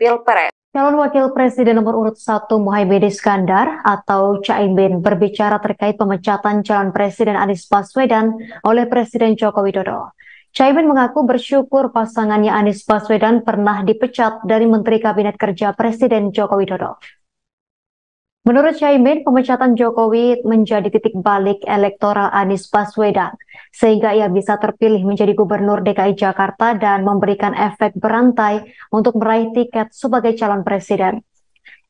Pilpres. Calon Wakil Presiden nomor urut 1 Muhaimin Iskandar atau Caimin berbicara terkait pemecatan calon Presiden Anies Baswedan oleh Presiden Joko Widodo. Caimin mengaku bersyukur pasangannya Anies Baswedan pernah dipecat dari Menteri Kabinet Kerja Presiden Joko Widodo. Menurut Caimin, pemecatan Jokowi menjadi titik balik elektoral Anies Baswedan, sehingga ia bisa terpilih menjadi gubernur DKI Jakarta dan memberikan efek berantai untuk meraih tiket sebagai calon presiden.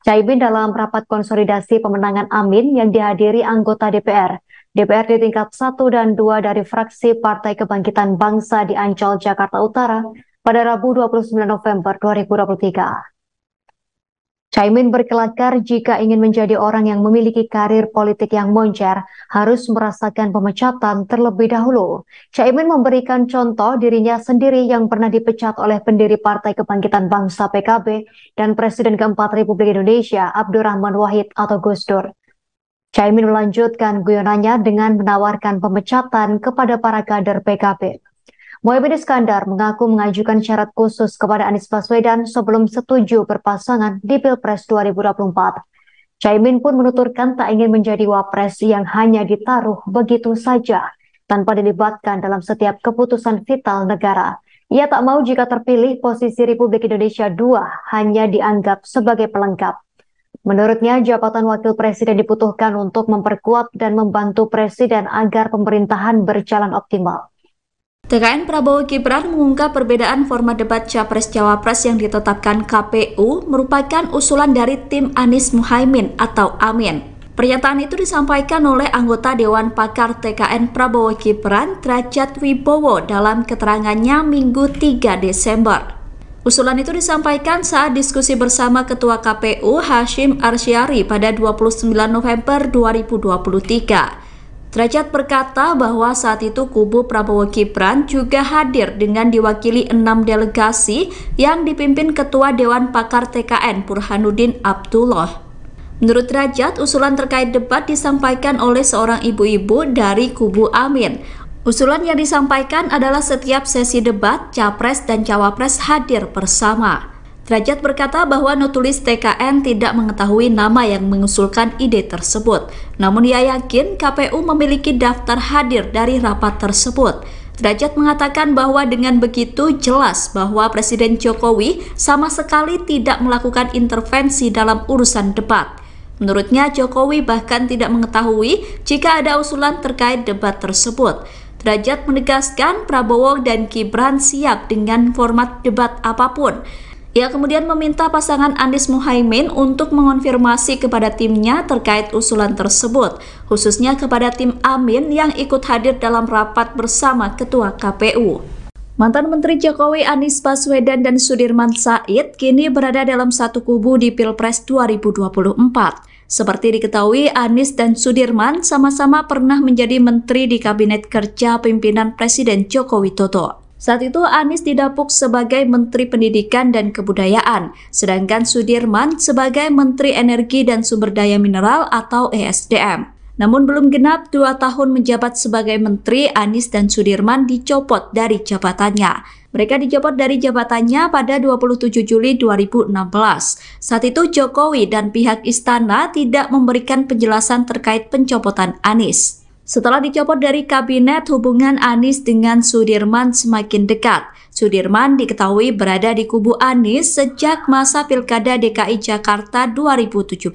Caimin dalam rapat konsolidasi pemenangan Amin yang dihadiri anggota DPR, DPR tingkat 1 dan 2 dari fraksi Partai Kebangkitan Bangsa di Ancol, Jakarta Utara pada Rabu 29 November 2023. Caimin berkelakar jika ingin menjadi orang yang memiliki karir politik yang moncer, harus merasakan pemecatan terlebih dahulu. Caimin memberikan contoh dirinya sendiri yang pernah dipecat oleh pendiri Partai Kebangkitan Bangsa PKB dan Presiden keempat Republik Indonesia Abdurrahman Wahid atau Gus Dur. Caimin melanjutkan guyonannya dengan menawarkan pemecatan kepada para kader PKB. Mohaimin Iskandar mengaku mengajukan syarat khusus kepada Anies Baswedan sebelum setuju berpasangan di Pilpres 2024. Caimin pun menuturkan tak ingin menjadi wapres yang hanya ditaruh begitu saja tanpa dilibatkan dalam setiap keputusan vital negara. Ia tak mau jika terpilih posisi Republik Indonesia II hanya dianggap sebagai pelengkap. Menurutnya, jabatan wakil presiden dibutuhkan untuk memperkuat dan membantu presiden agar pemerintahan berjalan optimal. TKN Prabowo Gibran mengungkap perbedaan format debat Capres-Cawapres yang ditetapkan KPU merupakan usulan dari tim Anies Muhaimin atau Amin. Pernyataan itu disampaikan oleh anggota Dewan Pakar TKN Prabowo Gibran, Derajat Wibowo, dalam keterangannya Minggu 3 Desember. Usulan itu disampaikan saat diskusi bersama Ketua KPU Hashim Arsyari pada 29 November 2023. Derajat berkata bahwa saat itu kubu Prabowo Gibran juga hadir dengan diwakili enam delegasi yang dipimpin Ketua Dewan Pakar TKN Burhanuddin Abdullah. Menurut Derajat, usulan terkait debat disampaikan oleh seorang ibu-ibu dari kubu Amin. Usulan yang disampaikan adalah setiap sesi debat, capres dan cawapres hadir bersama. Derajat berkata bahwa notulis TKN tidak mengetahui nama yang mengusulkan ide tersebut. Namun ia yakin KPU memiliki daftar hadir dari rapat tersebut. Derajat mengatakan bahwa dengan begitu jelas bahwa Presiden Jokowi sama sekali tidak melakukan intervensi dalam urusan debat. Menurutnya, Jokowi bahkan tidak mengetahui jika ada usulan terkait debat tersebut. Derajat menegaskan Prabowo dan Gibran siap dengan format debat apapun. Ia kemudian meminta pasangan Anies Muhaimin untuk mengonfirmasi kepada timnya terkait usulan tersebut, khususnya kepada tim Amin yang ikut hadir dalam rapat bersama Ketua KPU. Mantan Menteri Jokowi Anies Baswedan dan Sudirman Said kini berada dalam satu kubu di Pilpres 2024. Seperti diketahui, Anies dan Sudirman sama-sama pernah menjadi menteri di Kabinet Kerja Pimpinan Presiden Joko Widodo. Saat itu Anies didapuk sebagai Menteri Pendidikan dan Kebudayaan, sedangkan Sudirman sebagai Menteri Energi dan Sumber Daya Mineral atau ESDM. Namun belum genap dua tahun menjabat sebagai Menteri, Anies dan Sudirman dicopot dari jabatannya. Mereka dicopot dari jabatannya pada 27 Juli 2016. Saat itu Jokowi dan pihak istana tidak memberikan penjelasan terkait pencopotan Anies. Setelah dicopot dari kabinet, hubungan Anies dengan Sudirman semakin dekat. Sudirman diketahui berada di kubu Anies sejak masa Pilkada DKI Jakarta 2017.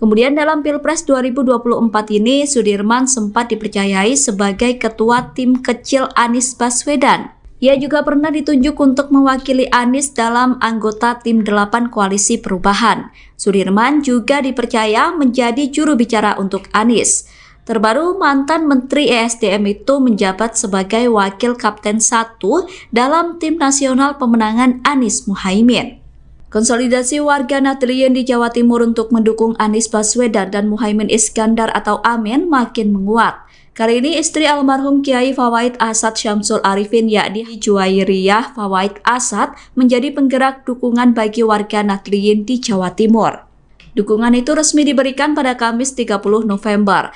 Kemudian dalam Pilpres 2024 ini, Sudirman sempat dipercayai sebagai ketua tim kecil Anies Baswedan. Ia juga pernah ditunjuk untuk mewakili Anies dalam anggota tim 8 koalisi perubahan. Sudirman juga dipercaya menjadi juru bicara untuk Anies. Terbaru mantan Menteri ESDM itu menjabat sebagai Wakil Kapten 1 dalam Tim Nasional Pemenangan Anies Muhaimin. Konsolidasi warga Nahdliyin di Jawa Timur untuk mendukung Anies Baswedan dan Muhaimin Iskandar atau Amin makin menguat. Kali ini istri almarhum Kiai Fawaid Asad Syamsul Arifin yakni Juwairiyah Fawaid Asad menjadi penggerak dukungan bagi warga Nahdliyin di Jawa Timur. Dukungan itu resmi diberikan pada Kamis 30 November.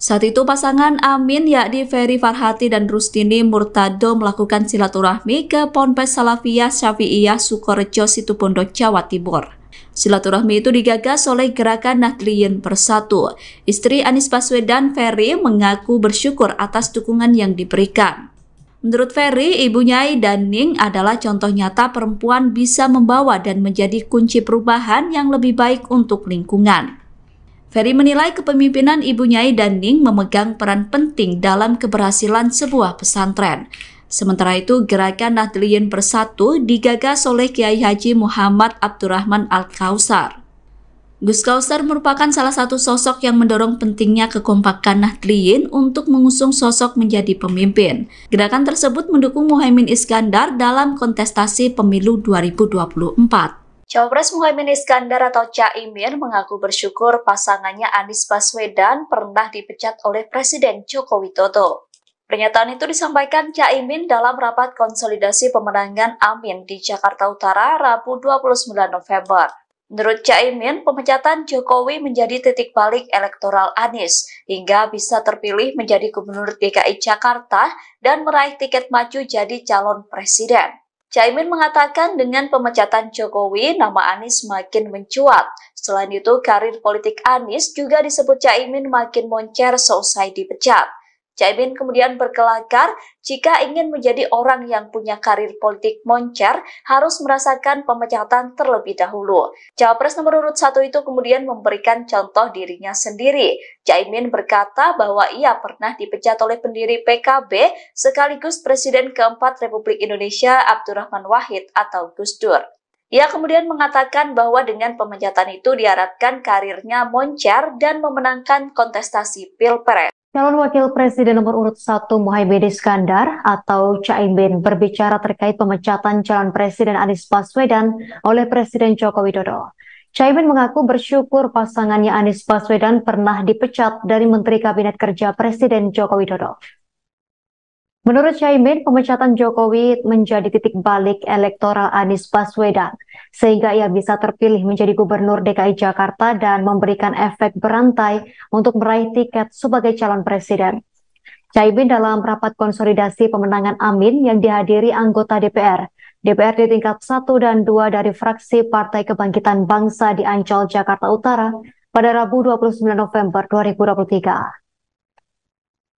Saat itu pasangan Amin yakni Ferry Farhati dan Rustini Murtado melakukan silaturahmi ke Ponpes Salafiyah Syafi'iyah Sukorejo Situbondo Jawa Timur. Silaturahmi itu digagas oleh gerakan Nahdliyin Bersatu. Istri Anies Baswedan Ferry mengaku bersyukur atas dukungan yang diberikan. Menurut Ferry, ibunya dan Ning adalah contoh nyata perempuan bisa membawa dan menjadi kunci perubahan yang lebih baik untuk lingkungan. Ferry menilai kepemimpinan Ibu Nyai dan Ning memegang peran penting dalam keberhasilan sebuah pesantren. Sementara itu, gerakan Nahdliyin Bersatu digagas oleh Kiai Haji Muhammad Abdurrahman Al-Kausar. Gus Kausar merupakan salah satu sosok yang mendorong pentingnya kekompakan Nahdliyin untuk mengusung sosok menjadi pemimpin. Gerakan tersebut mendukung Muhaimin Iskandar dalam kontestasi pemilu 2024. Cawapres Muhammad Iskandar atau Caimin mengaku bersyukur pasangannya Anies Baswedan pernah dipecat oleh Presiden Joko Widodo. Pernyataan itu disampaikan Caimin dalam rapat konsolidasi pemenangan Amin di Jakarta Utara Rabu 29 November. Menurut Caimin, pemecatan Jokowi menjadi titik balik elektoral Anies hingga bisa terpilih menjadi gubernur DKI Jakarta dan meraih tiket maju jadi calon presiden. Caimin mengatakan dengan pemecatan Jokowi, nama Anies makin mencuat. Selain itu, karir politik Anies juga disebut Caimin makin moncer seusai dipecat. Caimin kemudian berkelakar jika ingin menjadi orang yang punya karir politik moncer harus merasakan pemecatan terlebih dahulu. Cawapres nomor urut satu itu kemudian memberikan contoh dirinya sendiri. Caimin berkata bahwa ia pernah dipecat oleh pendiri PKB sekaligus Presiden keempat Republik Indonesia Abdurrahman Wahid atau Gus Dur. Ia kemudian mengatakan bahwa dengan pemecatan itu diharapkan karirnya moncer dan memenangkan kontestasi Pilpres. Calon Wakil Presiden nomor urut 1 Muhaimin Iskandar atau Caimin berbicara terkait pemecatan calon Presiden Anies Baswedan oleh Presiden Joko Widodo. Caimin mengaku bersyukur pasangannya Anies Baswedan pernah dipecat dari Menteri Kabinet Kerja Presiden Joko Widodo. Menurut Caimin, pemecatan Jokowi menjadi titik balik elektoral Anies Baswedan, sehingga ia bisa terpilih menjadi gubernur DKI Jakarta dan memberikan efek berantai untuk meraih tiket sebagai calon presiden. Caimin dalam rapat konsolidasi pemenangan Amin yang dihadiri anggota DPR, DPRD tingkat 1 dan 2 dari fraksi Partai Kebangkitan Bangsa di Ancol, Jakarta Utara pada Rabu 29 November 2023.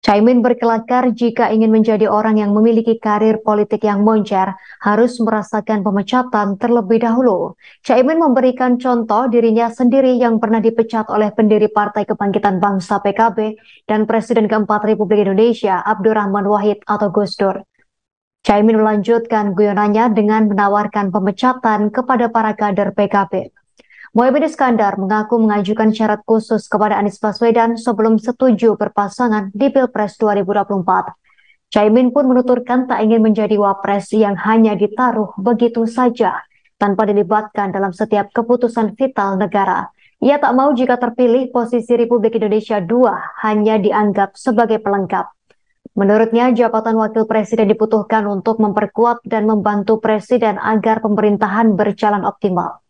Caimin berkelakar jika ingin menjadi orang yang memiliki karir politik yang moncer, harus merasakan pemecatan terlebih dahulu. Caimin memberikan contoh dirinya sendiri yang pernah dipecat oleh pendiri Partai Kebangkitan Bangsa PKB dan Presiden keempat Republik Indonesia Abdurrahman Wahid atau Gus Dur. Caimin melanjutkan guyonannya dengan menawarkan pemecatan kepada para kader PKB. Mohaimin Iskandar mengaku mengajukan syarat khusus kepada Anies Baswedan sebelum setuju berpasangan di Pilpres 2024. Caimin pun menuturkan tak ingin menjadi wapres yang hanya ditaruh begitu saja tanpa dilibatkan dalam setiap keputusan vital negara. Ia tak mau jika terpilih posisi Republik Indonesia II hanya dianggap sebagai pelengkap. Menurutnya, jabatan wakil presiden dibutuhkan untuk memperkuat dan membantu presiden agar pemerintahan berjalan optimal.